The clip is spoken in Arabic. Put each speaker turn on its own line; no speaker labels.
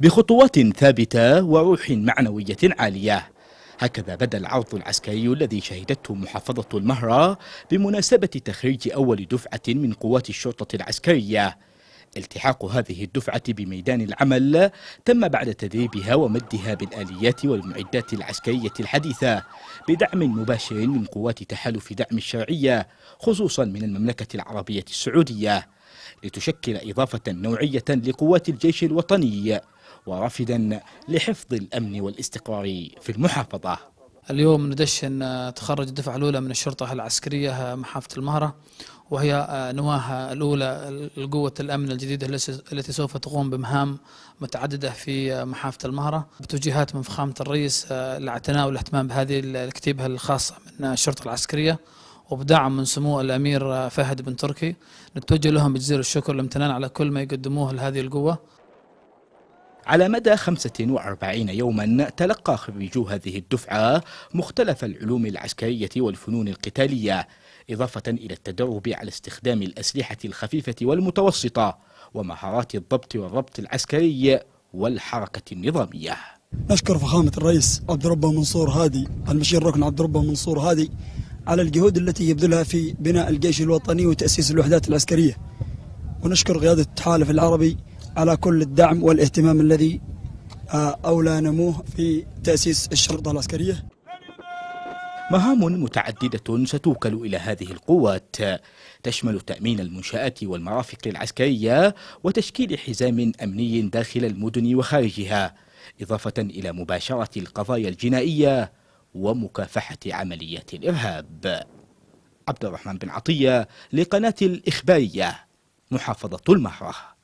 بخطوات ثابتة وروح معنوية عالية هكذا بدا العرض العسكري الذي شهدته محافظة المهرة بمناسبة تخريج أول دفعة من قوات الشرطة العسكرية التحاق هذه الدفعة بميدان العمل تم بعد تدريبها ومدها بالآليات والمعدات العسكرية الحديثة بدعم مباشر من قوات تحالف دعم الشرعية خصوصا من المملكة العربية السعودية لتشكل إضافة نوعية لقوات الجيش الوطني ورافدا لحفظ الأمن والاستقرار في المحافظة
اليوم ندشن تخرج الدفعة الأولى من الشرطة العسكرية محافة المهرة وهي آه، نواها الأولى لقوة الأمن الجديدة التي سوف تقوم بمهام متعددة في آه، محافة المهرة بتوجيهات من فخامة الرئيس الاعتناء آه، والاهتمام بهذه الكتيبة الخاصة من الشرطة العسكرية وبدعم من سمو الأمير فهد بن تركي نتوجه لهم بجزير الشكر والامتنان على كل ما يقدموه
لهذه القوة على مدى 45 يوما تلقى خريجو هذه الدفعة مختلف العلوم العسكرية والفنون القتالية إضافة إلى التدرب على استخدام الأسلحة الخفيفة والمتوسطة ومهارات الضبط والربط العسكري والحركة النظامية
نشكر فخامة الرئيس عبد ربه منصور هادي المشير الركن عبد ربه منصور هادي على الجهود التي يبذلها في بناء الجيش الوطني وتأسيس الوحدات العسكرية ونشكر قيادة التحالف العربي على كل الدعم والاهتمام الذي آه، أولى نموه في تأسيس
الشرطة العسكرية مهام متعددة ستوكل إلى هذه القوات تشمل تأمين المنشآت والمرافق العسكرية وتشكيل حزام أمني داخل المدن وخارجها إضافة إلى مباشرة القضايا الجنائية ومكافحة عمليات الإرهاب عبد الرحمن بن عطية لقناة الإخبارية محافظة المهره